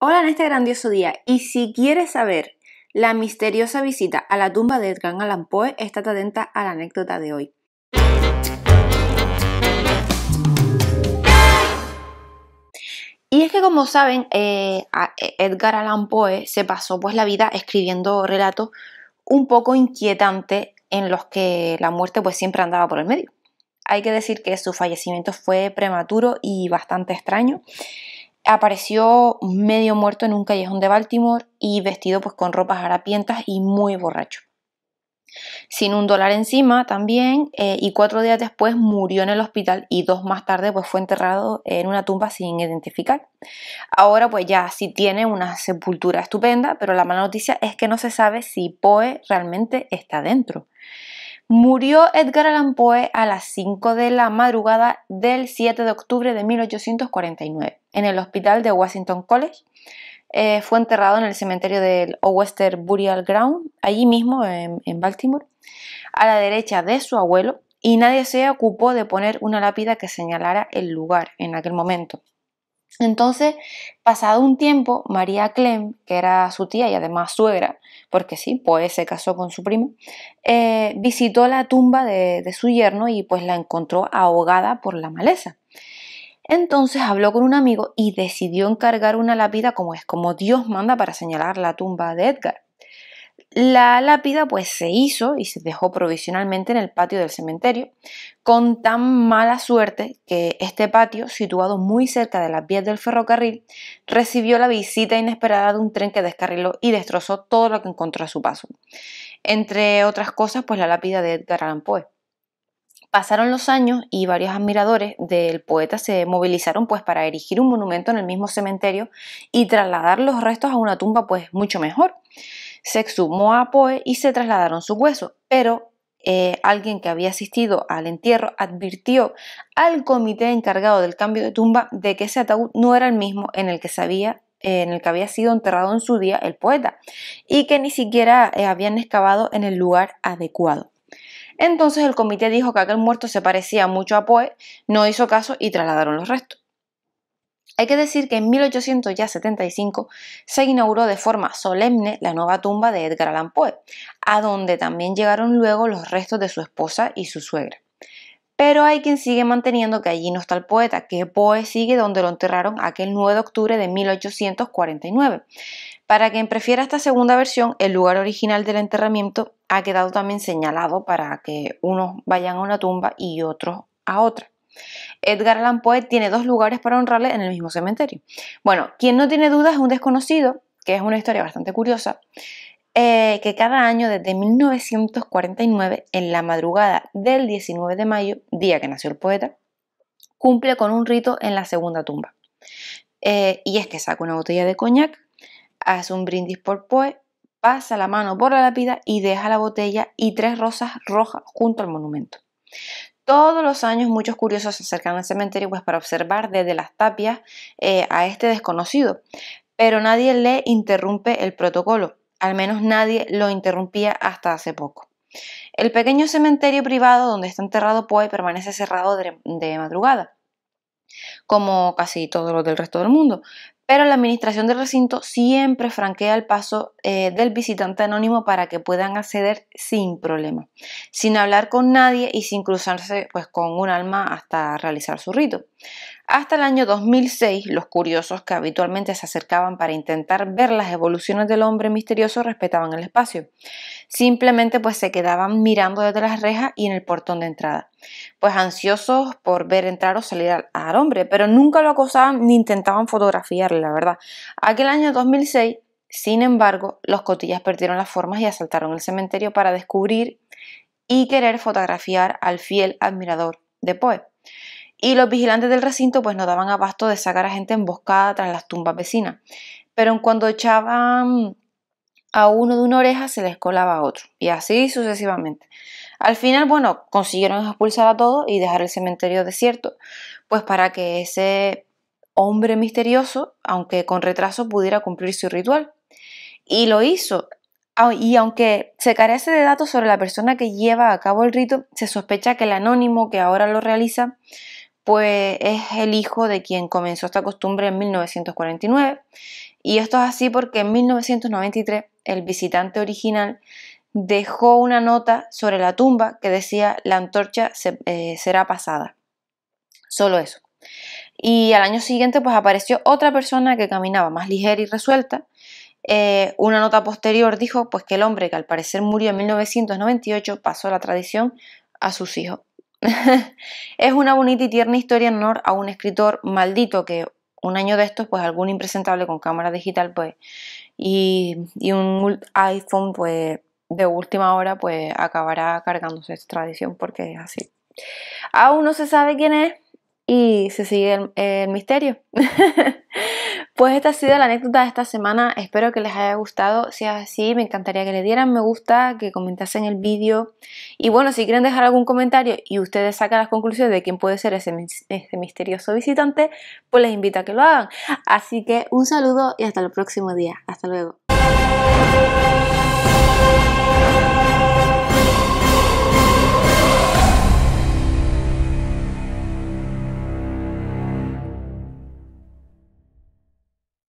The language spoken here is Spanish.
Hola en este grandioso día y si quieres saber la misteriosa visita a la tumba de Edgar Allan Poe, estate atenta a la anécdota de hoy. Y es que como saben, eh, eh, Edgar Allan Poe se pasó pues la vida escribiendo relatos un poco inquietantes en los que la muerte pues siempre andaba por el medio. Hay que decir que su fallecimiento fue prematuro y bastante extraño apareció medio muerto en un callejón de Baltimore y vestido pues con ropas harapientas y muy borracho. Sin un dólar encima también eh, y cuatro días después murió en el hospital y dos más tarde pues fue enterrado en una tumba sin identificar. Ahora pues ya sí tiene una sepultura estupenda, pero la mala noticia es que no se sabe si Poe realmente está dentro. Murió Edgar Allan Poe a las 5 de la madrugada del 7 de octubre de 1849 en el hospital de Washington College. Eh, fue enterrado en el cementerio del O'Wester Burial Ground, allí mismo en Baltimore, a la derecha de su abuelo, y nadie se ocupó de poner una lápida que señalara el lugar en aquel momento. Entonces, pasado un tiempo, María Clem, que era su tía y además suegra, porque sí, pues se casó con su primo, eh, visitó la tumba de, de su yerno y pues la encontró ahogada por la maleza. Entonces habló con un amigo y decidió encargar una lápida como es, como Dios manda para señalar la tumba de Edgar. La lápida pues se hizo y se dejó provisionalmente en el patio del cementerio, con tan mala suerte que este patio, situado muy cerca de las vías del ferrocarril, recibió la visita inesperada de un tren que descarriló y destrozó todo lo que encontró a su paso. Entre otras cosas, pues la lápida de Edgar Allan Poe. Pasaron los años y varios admiradores del poeta se movilizaron pues para erigir un monumento en el mismo cementerio y trasladar los restos a una tumba pues mucho mejor se exhumó a Poe y se trasladaron sus huesos, pero eh, alguien que había asistido al entierro advirtió al comité encargado del cambio de tumba de que ese ataúd no era el mismo en el que eh, en el que había sido enterrado en su día el poeta y que ni siquiera eh, habían excavado en el lugar adecuado. Entonces el comité dijo que aquel muerto se parecía mucho a Poe, no hizo caso y trasladaron los restos. Hay que decir que en 1875 se inauguró de forma solemne la nueva tumba de Edgar Allan Poe, a donde también llegaron luego los restos de su esposa y su suegra. Pero hay quien sigue manteniendo que allí no está el poeta, que Poe sigue donde lo enterraron aquel 9 de octubre de 1849. Para quien prefiera esta segunda versión, el lugar original del enterramiento ha quedado también señalado para que unos vayan a una tumba y otros a otra. Edgar Allan Poe tiene dos lugares para honrarle en el mismo cementerio. Bueno, quien no tiene dudas es un desconocido, que es una historia bastante curiosa, eh, que cada año desde 1949, en la madrugada del 19 de mayo, día que nació el poeta, cumple con un rito en la segunda tumba. Eh, y es que saca una botella de coñac, hace un brindis por Poe, pasa la mano por la lápida y deja la botella y tres rosas rojas junto al monumento. Todos los años muchos curiosos se acercan al cementerio pues, para observar desde las tapias eh, a este desconocido, pero nadie le interrumpe el protocolo, al menos nadie lo interrumpía hasta hace poco. El pequeño cementerio privado donde está enterrado Poe permanece cerrado de, madrugada, como casi todo lo del resto del mundo, pero la administración del recinto siempre franquea el paso eh, del visitante anónimo para que puedan acceder sin problema, sin hablar con nadie y sin cruzarse pues, con un alma hasta realizar su rito. Hasta el año 2006, los curiosos que habitualmente se acercaban para intentar ver las evoluciones del hombre misterioso respetaban el espacio. Simplemente pues se quedaban mirando desde las rejas y en el portón de entrada, pues ansiosos por ver entrar o salir al, hombre, pero nunca lo acosaban ni intentaban fotografiarlo la verdad. Aquel año 2006, sin embargo, los cotillas perdieron las formas y asaltaron el cementerio para descubrir y querer fotografiar al fiel admirador de Poe. Y los vigilantes del recinto pues no daban abasto de sacar a gente emboscada tras las tumbas vecinas. Pero en echaban a uno de una oreja se les colaba a otro y así sucesivamente. Al final, bueno, consiguieron expulsar a todos y dejar el cementerio desierto, pues para que ese hombre misterioso, aunque con retraso pudiera cumplir su ritual. Y lo hizo. Y aunque se carece de datos sobre la persona que lleva a cabo el rito, se sospecha que el anónimo que ahora lo realiza, pues es el hijo de quien comenzó esta costumbre en 1949. Y esto es así porque en 1993 el visitante original dejó una nota sobre la tumba que decía la antorcha eh, será pasada. Solo eso. Y al año siguiente pues apareció otra persona que caminaba más ligera y resuelta. Eh, una nota posterior dijo pues que el hombre que al parecer murió en 1998 pasó la tradición a sus hijos. es una bonita y tierna historia en honor a un escritor maldito que un año de estos pues algún impresentable con cámara digital pues y, un iPhone pues de última hora pues acabará cargándose su tradición porque es así. Aún no se sabe quién es, y se sigue el, misterio. pues esta ha sido la anécdota de esta semana, espero que les haya gustado, si es así me encantaría que le dieran me gusta, que comentasen el vídeo y bueno, si quieren dejar algún comentario y ustedes sacan las conclusiones de quién puede ser ese, ese misterioso visitante, pues les invito a que lo hagan. Así que un saludo y hasta el próximo día, hasta luego.